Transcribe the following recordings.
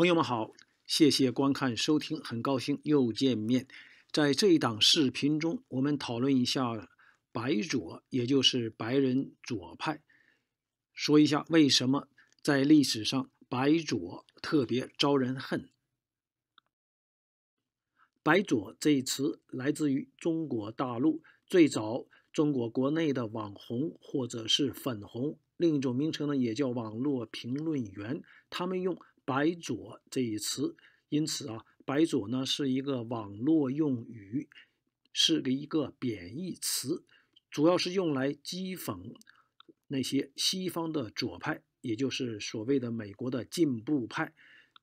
朋友们好，谢谢观看收听，很高兴又见面。在这一档视频中，我们讨论一下白左，也就是白人左派，说一下为什么在历史上白左特别招人恨。白左这一词来自于中国大陆，最早中国国内的网红或者是粉红，另一种名称呢也叫网络评论员，他们用。白左这一词，因此啊，白左呢是一个网络用语，是个一个贬义词，主要是用来讥讽那些西方的左派，也就是所谓的美国的进步派。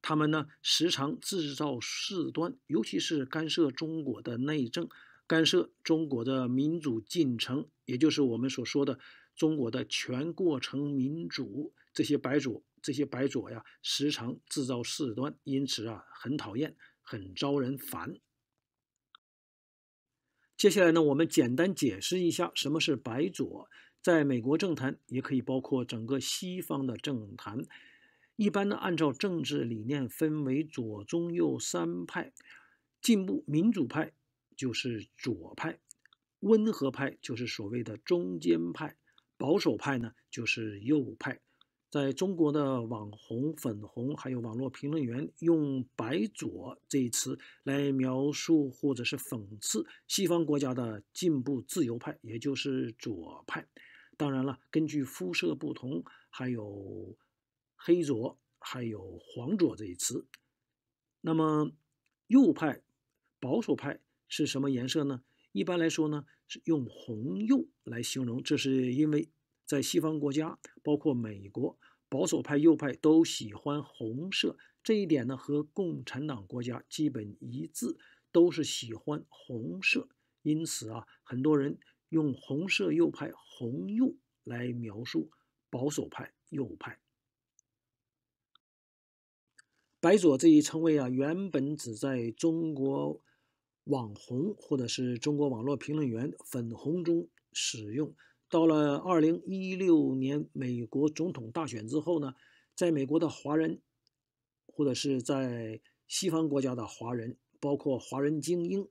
他们呢时常制造事端，尤其是干涉中国的内政，干涉中国的民主进程，也就是我们所说的中国的全过程民主。这些白左。这些白左呀，时常制造事端，因此啊，很讨厌，很招人烦。接下来呢，我们简单解释一下什么是白左。在美国政坛，也可以包括整个西方的政坛。一般呢，按照政治理念分为左、中、右三派。进步民主派就是左派，温和派就是所谓的中间派，保守派呢就是右派。在中国的网红、粉红，还有网络评论员，用“白左”这一词来描述或者是讽刺西方国家的进步自由派，也就是左派。当然了，根据肤色不同，还有黑左，还有黄左这一词。那么，右派、保守派是什么颜色呢？一般来说呢，是用红右来形容。这是因为，在西方国家，包括美国。保守派右派都喜欢红色这一点呢，和共产党国家基本一致，都是喜欢红色。因此啊，很多人用“红色右派”“红右”来描述保守派右派。白左这一称谓啊，原本只在中国网红或者是中国网络评论员“粉红”中使用。到了二零一六年美国总统大选之后呢，在美国的华人，或者是在西方国家的华人，包括华人精英，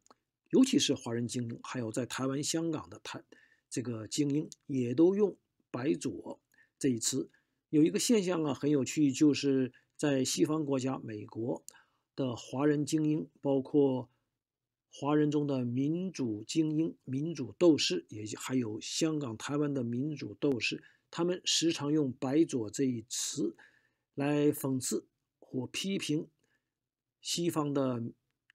尤其是华人精英，还有在台湾、香港的台这个精英，也都用“白左”这一词。有一个现象啊，很有趣，就是在西方国家，美国的华人精英，包括。华人中的民主精英、民主斗士，也还有香港、台湾的民主斗士，他们时常用“白左”这一词来讽刺或批评西方的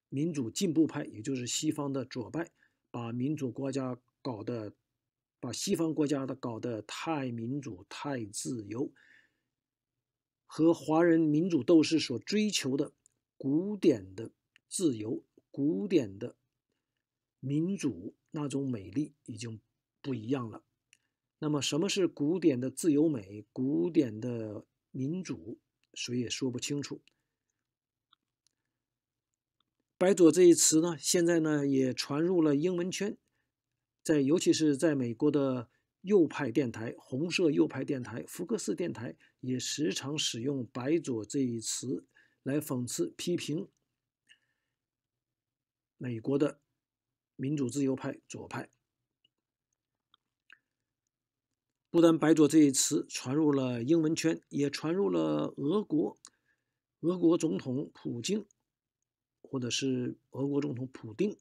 民主进步派，也就是西方的左派，把民主国家搞得、把西方国家的搞得太民主、太自由，和华人民主斗士所追求的古典的自由。古典的民主那种美丽已经不一样了。那么，什么是古典的自由美？古典的民主，谁也说不清楚。白左这一词呢，现在呢也传入了英文圈，在尤其是在美国的右派电台、红色右派电台、福克斯电台，也时常使用“白左”这一词来讽刺批评。美国的民主自由派左派，不但“白左”这一词传入了英文圈，也传入了俄国。俄国总统普京，或者是俄国总统普丁，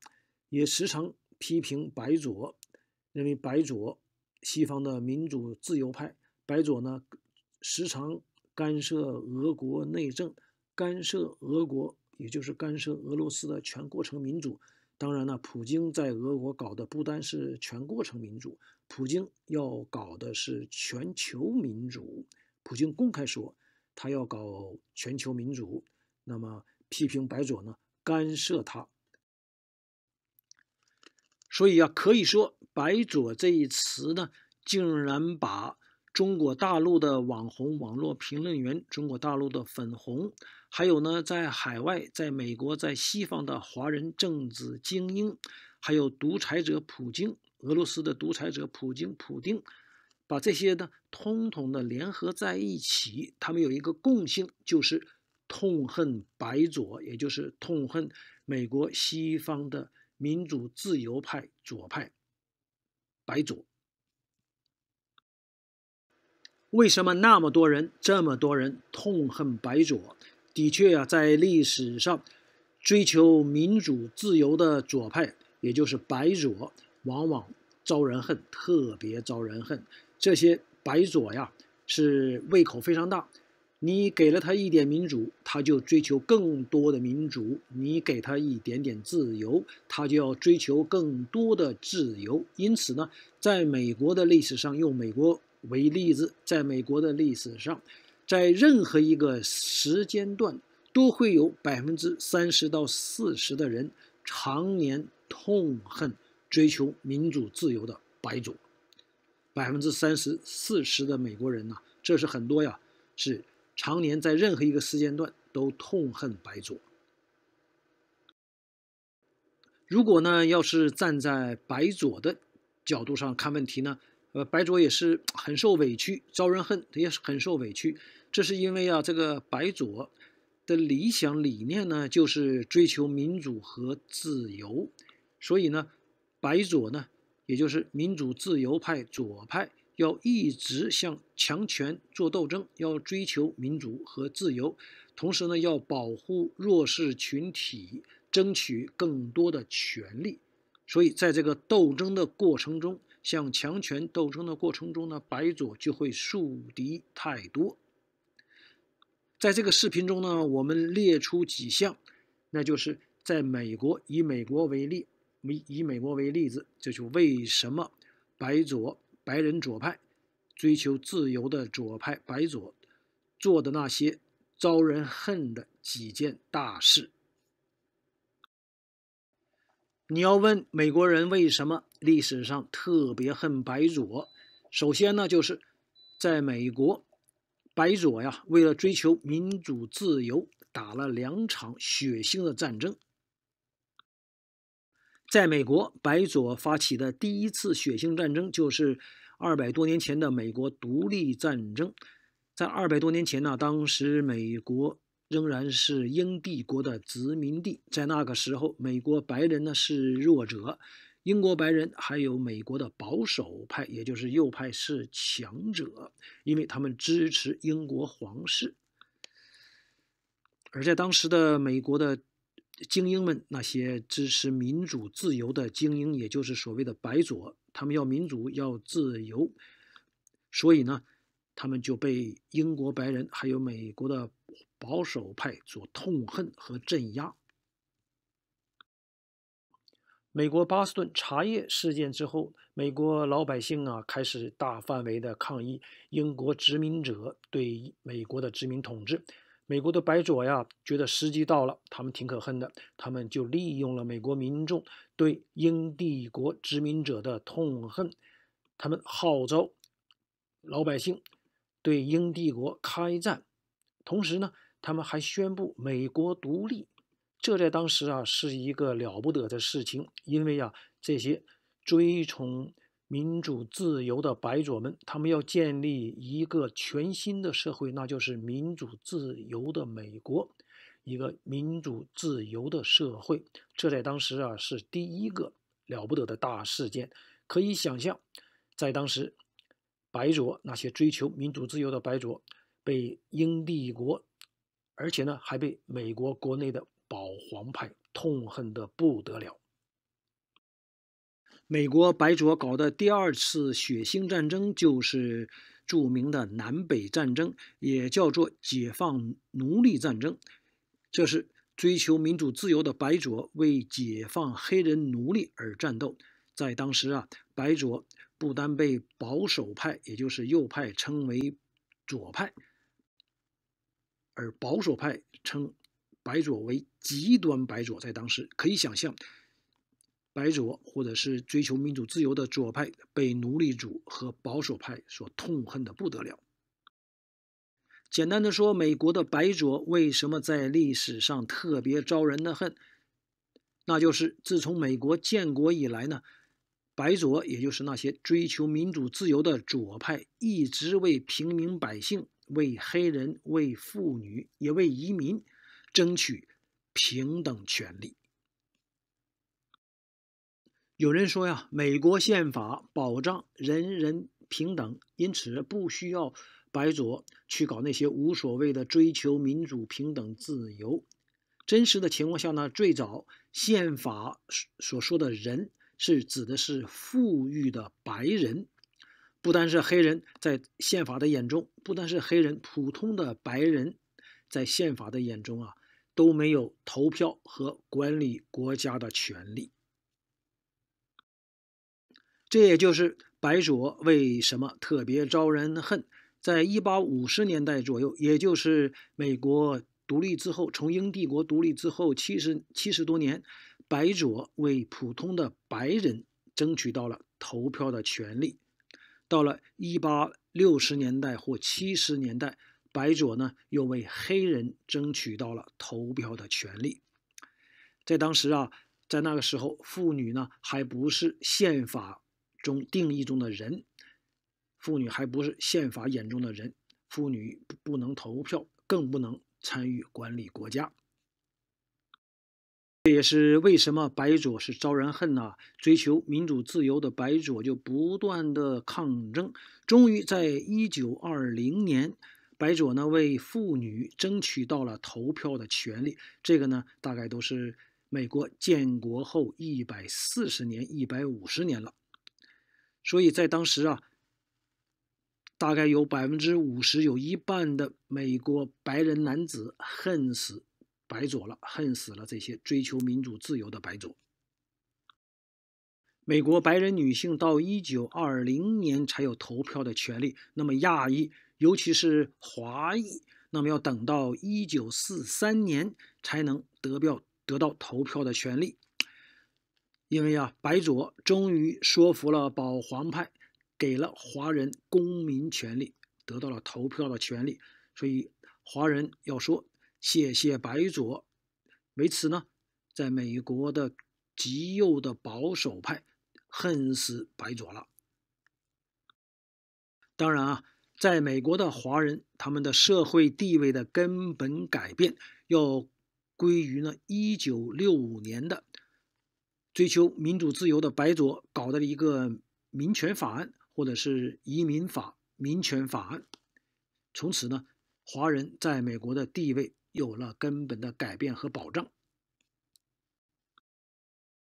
也时常批评“白左”，认为“白左”西方的民主自由派“白左”呢，时常干涉俄国内政，干涉俄国。也就是干涉俄罗斯的全过程民主。当然呢，普京在俄国搞的不单是全过程民主，普京要搞的是全球民主。普京公开说，他要搞全球民主。那么批评白左呢，干涉他。所以啊，可以说“白左”这一词呢，竟然把。中国大陆的网红、网络评论员，中国大陆的粉红，还有呢，在海外，在美国，在西方的华人政治精英，还有独裁者普京，俄罗斯的独裁者普京、普丁，把这些呢通通的联合在一起，他们有一个共性，就是痛恨白左，也就是痛恨美国西方的民主自由派左派，白左。为什么那么多人、这么多人痛恨白左？的确呀，在历史上，追求民主自由的左派，也就是白左，往往招人恨，特别招人恨。这些白左呀，是胃口非常大，你给了他一点民主，他就追求更多的民主；你给他一点点自由，他就要追求更多的自由。因此呢，在美国的历史上，用美国。为例子，在美国的历史上，在任何一个时间段，都会有百分之三十到四十的人常年痛恨追求民主自由的白左。百分之三十、四十的美国人呢，这是很多呀，是常年在任何一个时间段都痛恨白左。如果呢，要是站在白左的角度上看问题呢？呃，白左也是很受委屈，遭人恨，他也是很受委屈。这是因为啊，这个白左的理想理念呢，就是追求民主和自由。所以呢，白左呢，也就是民主自由派左派，要一直向强权做斗争，要追求民主和自由，同时呢，要保护弱势群体，争取更多的权利。所以在这个斗争的过程中。向强权斗争的过程中呢，白左就会树敌太多。在这个视频中呢，我们列出几项，那就是在美国，以美国为例，以以美国为例子，这就为什么白左、白人左派追求自由的左派白左做的那些招人恨的几件大事。你要问美国人为什么？历史上特别恨白左，首先呢，就是在美国，白左呀，为了追求民主自由，打了两场血腥的战争。在美国，白左发起的第一次血腥战争就是二百多年前的美国独立战争。在二百多年前呢，当时美国仍然是英帝国的殖民地，在那个时候，美国白人呢是弱者。英国白人还有美国的保守派，也就是右派是强者，因为他们支持英国皇室；而在当时的美国的精英们，那些支持民主自由的精英，也就是所谓的“白左”，他们要民主，要自由，所以呢，他们就被英国白人还有美国的保守派所痛恨和镇压。美国巴斯顿茶叶事件之后，美国老百姓啊开始大范围的抗议英国殖民者对美国的殖民统治。美国的白左呀觉得时机到了，他们挺可恨的，他们就利用了美国民众对英帝国殖民者的痛恨，他们号召老百姓对英帝国开战，同时呢，他们还宣布美国独立。这在当时啊，是一个了不得的事情，因为啊这些追崇民主自由的白左们，他们要建立一个全新的社会，那就是民主自由的美国，一个民主自由的社会。这在当时啊，是第一个了不得的大事件。可以想象，在当时，白左那些追求民主自由的白左，被英帝国，而且呢，还被美国国内的。皇派痛恨的不得了。美国白灼搞的第二次血腥战争就是著名的南北战争，也叫做解放奴隶战争。这是追求民主自由的白灼为解放黑人奴隶而战斗。在当时啊，白灼不单被保守派，也就是右派称为左派，而保守派称。白左为极端白左，在当时可以想象，白左或者是追求民主自由的左派，被奴隶主和保守派所痛恨的不得了。简单的说，美国的白左为什么在历史上特别招人的恨？那就是自从美国建国以来呢，白左也就是那些追求民主自由的左派，一直为平民百姓、为黑人、为妇女，也为移民。争取平等权利。有人说呀，美国宪法保障人人平等，因此不需要白左去搞那些无所谓的追求民主、平等、自由。真实的情况下呢，最早宪法所说的人是指的是富裕的白人，不单是黑人。在宪法的眼中，不单是黑人，普通的白人在宪法的眼中啊。都没有投票和管理国家的权利，这也就是白左为什么特别招人恨。在1850年代左右，也就是美国独立之后，从英帝国独立之后七十七十多年，白左为普通的白人争取到了投票的权利。到了1860年代或70年代。白左呢，又为黑人争取到了投票的权利。在当时啊，在那个时候，妇女呢还不是宪法中定义中的人，妇女还不是宪法眼中的人，妇女不能投票，更不能参与管理国家。这也是为什么白左是招人恨呐。追求民主自由的白左就不断的抗争，终于在一九二零年。白左呢，为妇女争取到了投票的权利。这个呢，大概都是美国建国后一百四十年、一百五十年了。所以在当时啊，大概有百分之五十，有一半的美国白人男子恨死白左了，恨死了这些追求民主自由的白左。美国白人女性到一九二零年才有投票的权利，那么亚裔，尤其是华裔，那么要等到一九四三年才能得票得到投票的权利。因为呀，白左终于说服了保皇派，给了华人公民权利，得到了投票的权利。所以，华人要说谢谢白左。为此呢，在美国的极右的保守派。恨死白左了。当然啊，在美国的华人，他们的社会地位的根本改变，要归于呢1965年的追求民主自由的白左搞的一个民权法案，或者是移民法民权法案。从此呢，华人在美国的地位有了根本的改变和保障。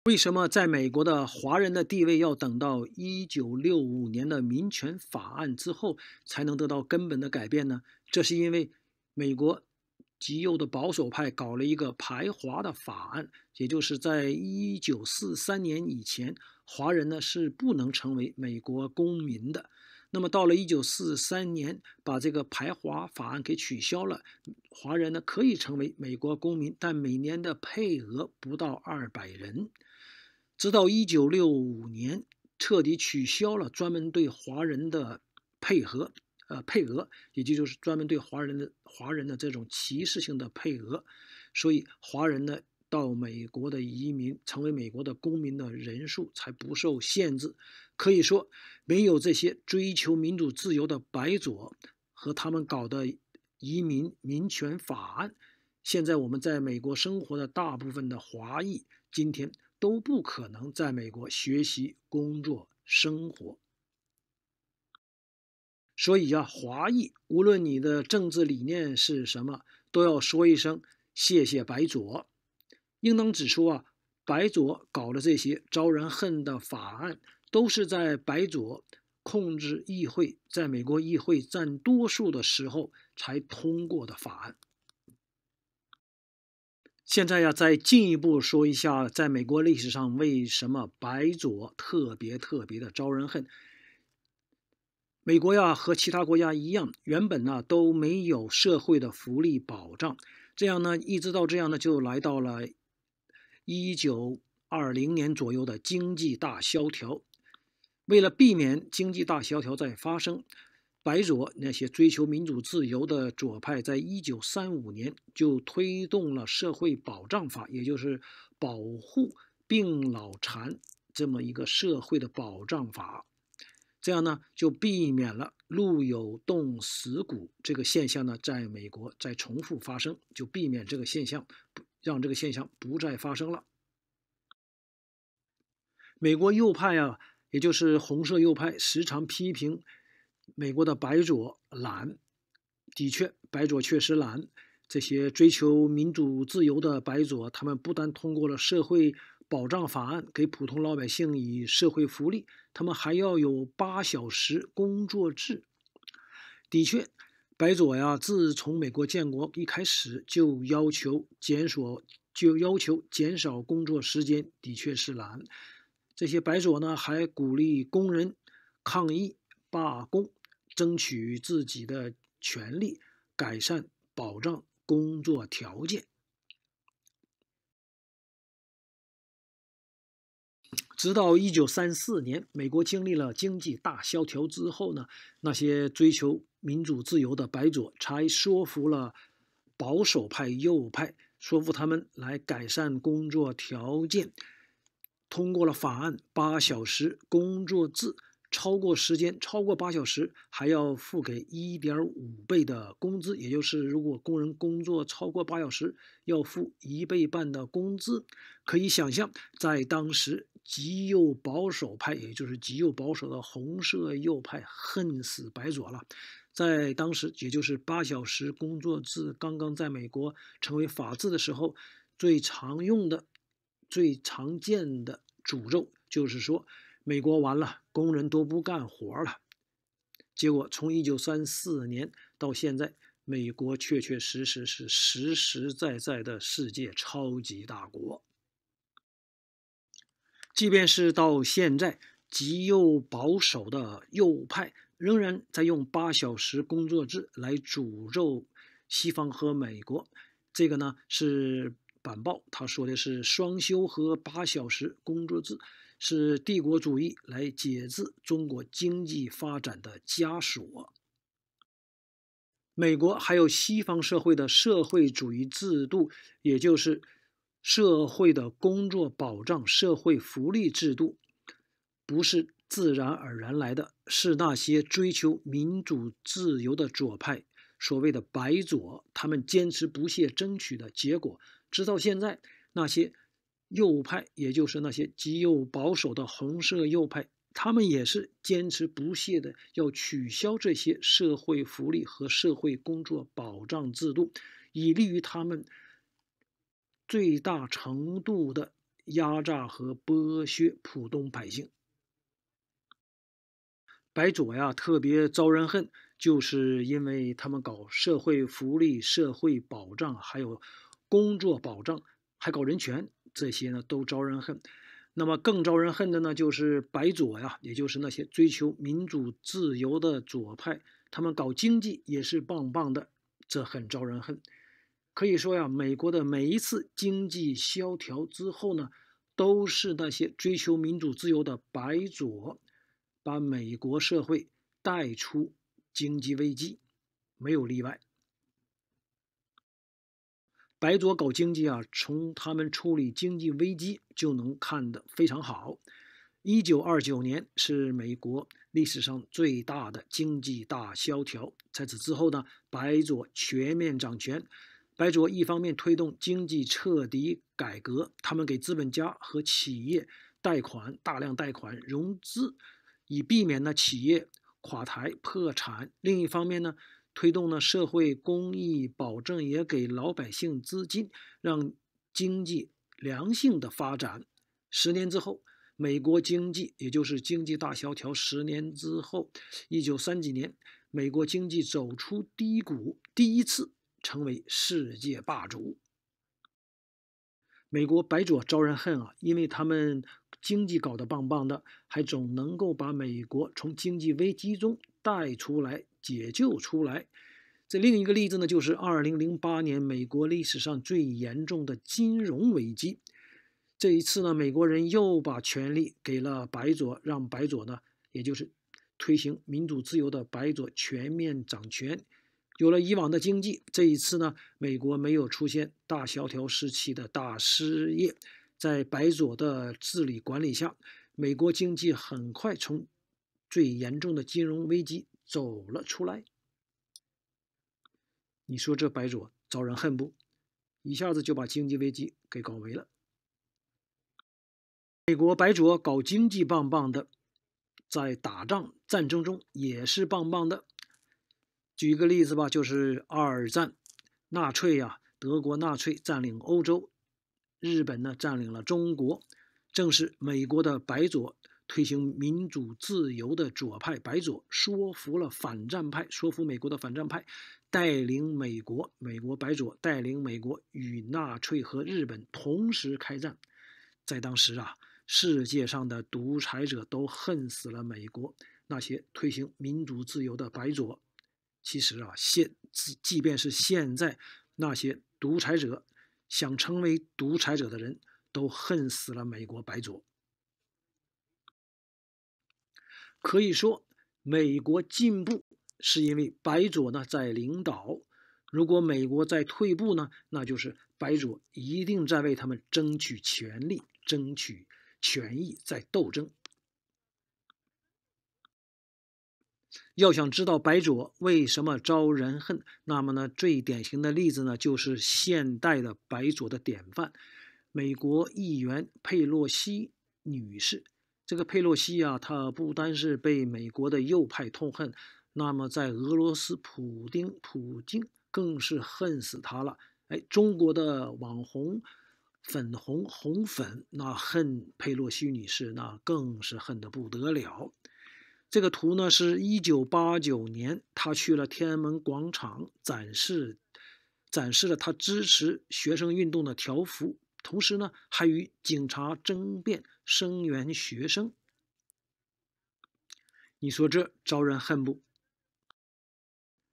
为什么在美国的华人的地位要等到一九六五年的民权法案之后才能得到根本的改变呢？这是因为美国极右的保守派搞了一个排华的法案，也就是在一九四三年以前，华人呢是不能成为美国公民的。那么到了一九四三年，把这个排华法案给取消了，华人呢可以成为美国公民，但每年的配额不到二百人。直到一九六五年，彻底取消了专门对华人的配额，呃，配额，也就是专门对华人的华人的这种歧视性的配额，所以华人呢到美国的移民，成为美国的公民的人数才不受限制。可以说，没有这些追求民主自由的白左和他们搞的移民民权法案，现在我们在美国生活的大部分的华裔，今天。都不可能在美国学习、工作、生活。所以啊，华裔无论你的政治理念是什么，都要说一声谢谢白左。应当指出啊，白左搞的这些招人恨的法案，都是在白左控制议会，在美国议会占多数的时候才通过的法案。现在呀，再进一步说一下，在美国历史上为什么白左特别特别的招人恨。美国呀和其他国家一样，原本呢都没有社会的福利保障，这样呢一直到这样呢就来到了一九二零年左右的经济大萧条。为了避免经济大萧条再发生。白左那些追求民主自由的左派，在一九三五年就推动了社会保障法，也就是保护病老残这么一个社会的保障法。这样呢，就避免了“路有冻死骨”这个现象呢，在美国再重复发生，就避免这个现象，不让这个现象不再发生了。美国右派呀，也就是红色右派，时常批评。美国的白左懒，的确，白左确实懒。这些追求民主自由的白左，他们不但通过了社会保障法案，给普通老百姓以社会福利，他们还要有八小时工作制。的确，白左呀，自从美国建国一开始就要求减索，就要求减少工作时间，的确是懒。这些白左呢，还鼓励工人抗议罢工。争取自己的权利，改善保障工作条件。直到一九三四年，美国经历了经济大萧条之后呢，那些追求民主自由的白左才说服了保守派右派，说服他们来改善工作条件，通过了法案《八小时工作制》。超过时间超过八小时，还要付给一点五倍的工资，也就是如果工人工作超过八小时，要付一倍半的工资。可以想象，在当时极右保守派，也就是极右保守的红色右派，恨死白左了。在当时，也就是八小时工作制刚刚在美国成为法制的时候，最常用的、最常见的诅咒就是说。美国完了，工人都不干活了。结果从一九三四年到现在，美国确确实实是实实在在的世界超级大国。即便是到现在，极右保守的右派仍然在用八小时工作制来诅咒西方和美国。这个呢是板报，他说的是双休和八小时工作制。是帝国主义来解制中国经济发展的枷锁。美国还有西方社会的社会主义制度，也就是社会的工作保障、社会福利制度，不是自然而然来的，是那些追求民主自由的左派，所谓的“白左”，他们坚持不懈争取的结果，直到现在，那些。右派，也就是那些极右保守的红色右派，他们也是坚持不懈的要取消这些社会福利和社会工作保障制度，以利于他们最大程度的压榨和剥削普通百姓。白左呀，特别招人恨，就是因为他们搞社会福利、社会保障，还有工作保障，还搞人权。这些呢都招人恨，那么更招人恨的呢就是白左呀，也就是那些追求民主自由的左派，他们搞经济也是棒棒的，这很招人恨。可以说呀，美国的每一次经济萧条之后呢，都是那些追求民主自由的白左，把美国社会带出经济危机，没有例外。白左搞经济啊，从他们处理经济危机就能看得非常好。一九二九年是美国历史上最大的经济大萧条，在此之后呢，白左全面掌权。白左一方面推动经济彻底改革，他们给资本家和企业贷款，大量贷款融资，以避免呢企业垮台破产；另一方面呢。推动呢社会公益，保证也给老百姓资金，让经济良性的发展。十年之后，美国经济也就是经济大萧条十年之后，一九三几年，美国经济走出低谷，第一次成为世界霸主。美国白左招人恨啊，因为他们经济搞得棒棒的，还总能够把美国从经济危机中带出来。解救出来。这另一个例子呢，就是二零零八年美国历史上最严重的金融危机。这一次呢，美国人又把权力给了白左，让白左呢，也就是推行民主自由的白左全面掌权。有了以往的经济，这一次呢，美国没有出现大萧条时期的大失业。在白左的治理管理下，美国经济很快从最严重的金融危机。走了出来，你说这白左招人恨不？一下子就把经济危机给搞没了。美国白左搞经济棒棒的，在打仗战争中也是棒棒的。举一个例子吧，就是二战，纳粹呀，德国纳粹占领欧洲，日本呢占领了中国，正是美国的白左推行民主自由的左派白左说服了反战派，说服美国的反战派，带领美国，美国白左带领美国与纳粹和日本同时开战。在当时啊，世界上的独裁者都恨死了美国那些推行民主自由的白左。其实啊，现即便是现在那些独裁者想成为独裁者的人都恨死了美国白左。可以说，美国进步是因为白左呢在领导；如果美国在退步呢，那就是白左一定在为他们争取权利、争取权益在斗争。要想知道白左为什么招人恨，那么呢，最典型的例子呢，就是现代的白左的典范——美国议员佩洛西女士。这个佩洛西呀，她不单是被美国的右派痛恨，那么在俄罗斯，普京，普京更是恨死她了。哎，中国的网红粉红红粉，那恨佩洛西女士，那更是恨得不得了。这个图呢，是一九八九年，他去了天安门广场，展示展示了他支持学生运动的条幅，同时呢，还与警察争辩。生源学生，你说这招人恨不？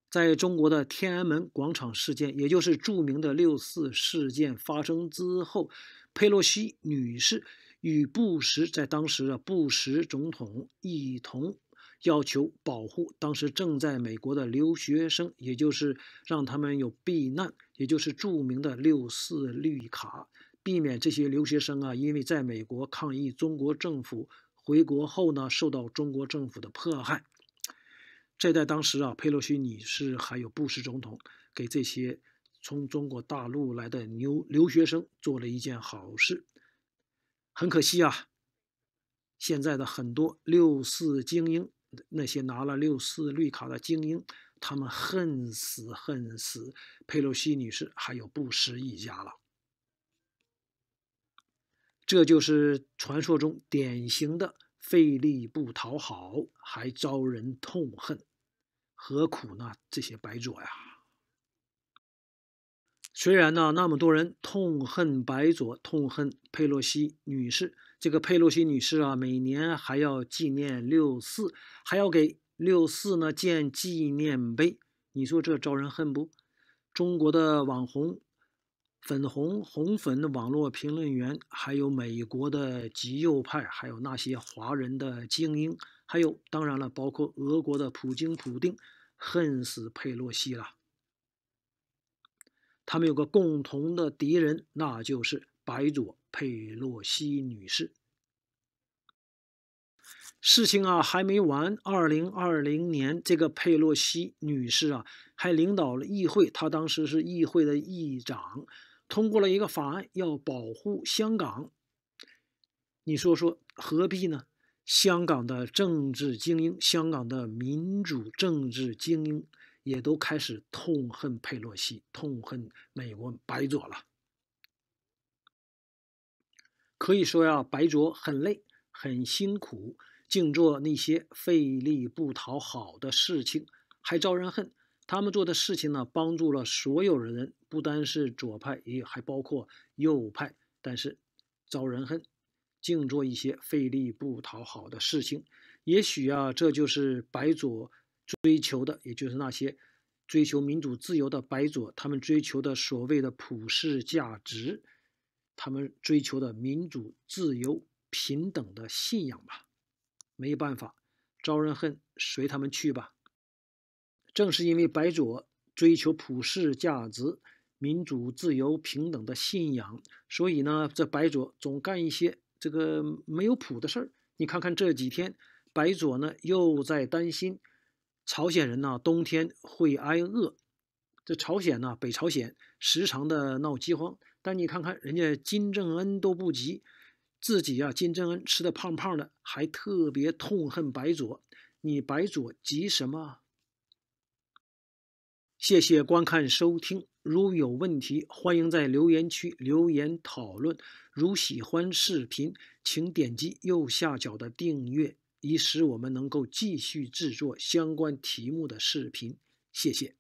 在中国的天安门广场事件，也就是著名的六四事件发生之后，佩洛西女士与布什在当时啊，布什总统一同要求保护当时正在美国的留学生，也就是让他们有避难，也就是著名的六四绿卡。避免这些留学生啊，因为在美国抗议中国政府回国后呢，受到中国政府的迫害。这在当时啊，佩洛西女士还有布什总统给这些从中国大陆来的留留学生做了一件好事。很可惜啊，现在的很多六四精英，那些拿了六四绿卡的精英，他们恨死恨死佩洛西女士还有布什一家了。这就是传说中典型的费力不讨好，还招人痛恨，何苦呢？这些白左呀！虽然呢，那么多人痛恨白左，痛恨佩洛西女士。这个佩洛西女士啊，每年还要纪念六四，还要给六四呢建纪念碑。你说这招人恨不？中国的网红。粉红、红粉的网络评论员，还有美国的极右派，还有那些华人的精英，还有当然了，包括俄国的普京、普丁，恨死佩洛西了。他们有个共同的敌人，那就是白左佩洛西女士。事情啊还没完，二零二零年这个佩洛西女士啊还领导了议会，她当时是议会的议长。通过了一个法案，要保护香港。你说说，何必呢？香港的政治精英，香港的民主政治精英，也都开始痛恨佩洛西，痛恨美国白左了。可以说呀，白左很累，很辛苦，净做那些费力不讨好的事情，还招人恨。他们做的事情呢，帮助了所有的人。不单是左派，也还包括右派。但是，遭人恨，净做一些费力不讨好的事情。也许啊，这就是白左追求的，也就是那些追求民主自由的白左，他们追求的所谓的普世价值，他们追求的民主、自由、平等的信仰吧。没办法，招人恨，随他们去吧。正是因为白左追求普世价值。民主、自由、平等的信仰，所以呢，这白左总干一些这个没有谱的事儿。你看看这几天，白左呢又在担心朝鲜人呢冬天会挨饿。这朝鲜呢，北朝鲜时常的闹饥荒，但你看看人家金正恩都不急，自己呀金正恩吃的胖胖的，还特别痛恨白左。你白左急什么？谢谢观看收听。如有问题，欢迎在留言区留言讨论。如喜欢视频，请点击右下角的订阅，以使我们能够继续制作相关题目的视频。谢谢。